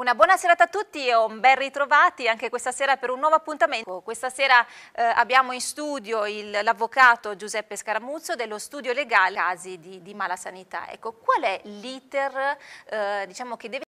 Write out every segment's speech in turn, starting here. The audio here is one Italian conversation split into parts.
Una buona serata a tutti e un ben ritrovati anche questa sera per un nuovo appuntamento. Questa sera eh, abbiamo in studio l'avvocato Giuseppe Scaramuzzo dello studio legale casi di, di mala sanità. Ecco, qual è l'iter eh, diciamo che deve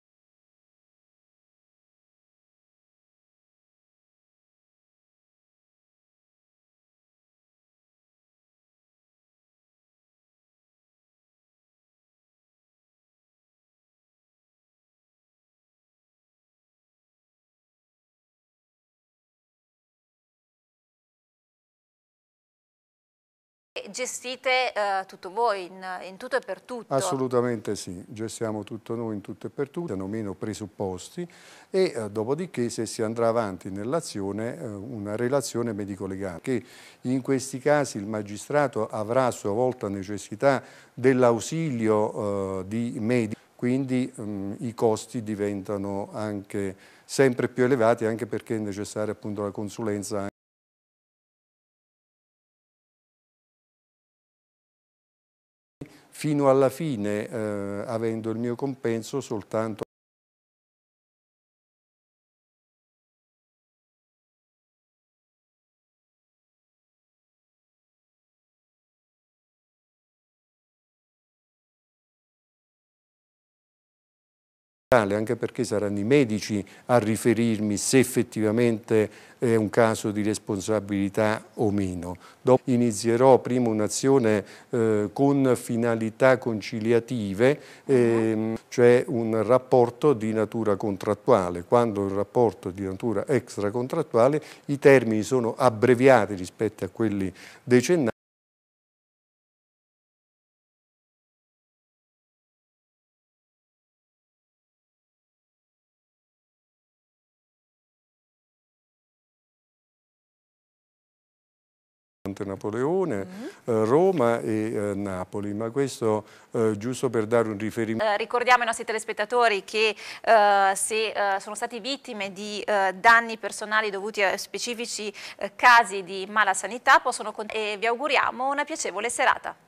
Gestite eh, tutto voi, in, in, tutto e per tutto? Assolutamente sì, gestiamo tutto noi in tutto e per tutto, hanno meno presupposti e eh, dopodiché se si andrà avanti nell'azione eh, una relazione medico-legale che in questi casi il magistrato avrà a sua volta necessità dell'ausilio eh, di medici, quindi mh, mm, i costi diventano anche sempre più elevati anche perché è necessaria appunto la consulenza fino alla fine eh, avendo il mio compenso soltanto anche perché saranno i medici a riferirmi se effettivamente è un caso di responsabilità o meno. Dopo inizierò prima un'azione eh, con finalità conciliative, eh, cioè un rapporto di natura contrattuale. Quando il rapporto è di natura extracontrattuale i termini sono abbreviati rispetto a quelli decennali. Monte Napoleone, mm -hmm. Roma e eh, Napoli, ma questo eh, giusto per dare un riferimento. ricordiamo ai nostri telespettatori che se sono stati vittime di danni personali dovuti a specifici casi di mala sanità possono e vi auguriamo una piacevole serata.